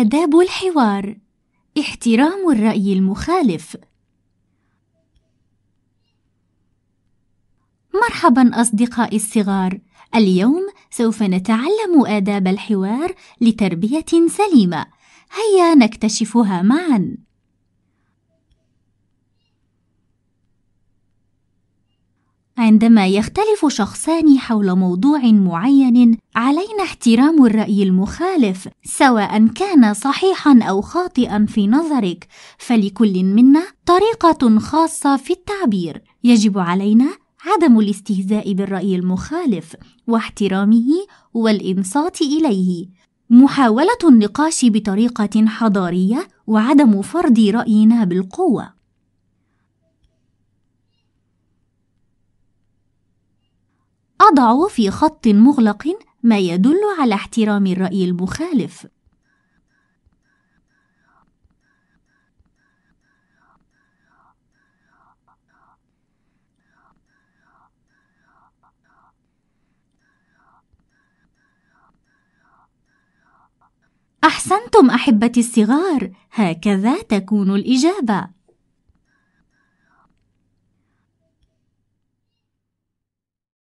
آداب الحوار احترام الرأي المخالف مرحبا أصدقائي الصغار اليوم سوف نتعلم آداب الحوار لتربية سليمة هيا نكتشفها معاً عندما يختلف شخصان حول موضوع معين علينا احترام الراي المخالف سواء كان صحيحا او خاطئا في نظرك فلكل منا طريقه خاصه في التعبير يجب علينا عدم الاستهزاء بالراي المخالف واحترامه والانصات اليه محاوله النقاش بطريقه حضاريه وعدم فرض راينا بالقوه أضع في خط مغلق ما يدل على احترام الرأي المخالف احسنتم احبتي الصغار هكذا تكون الاجابه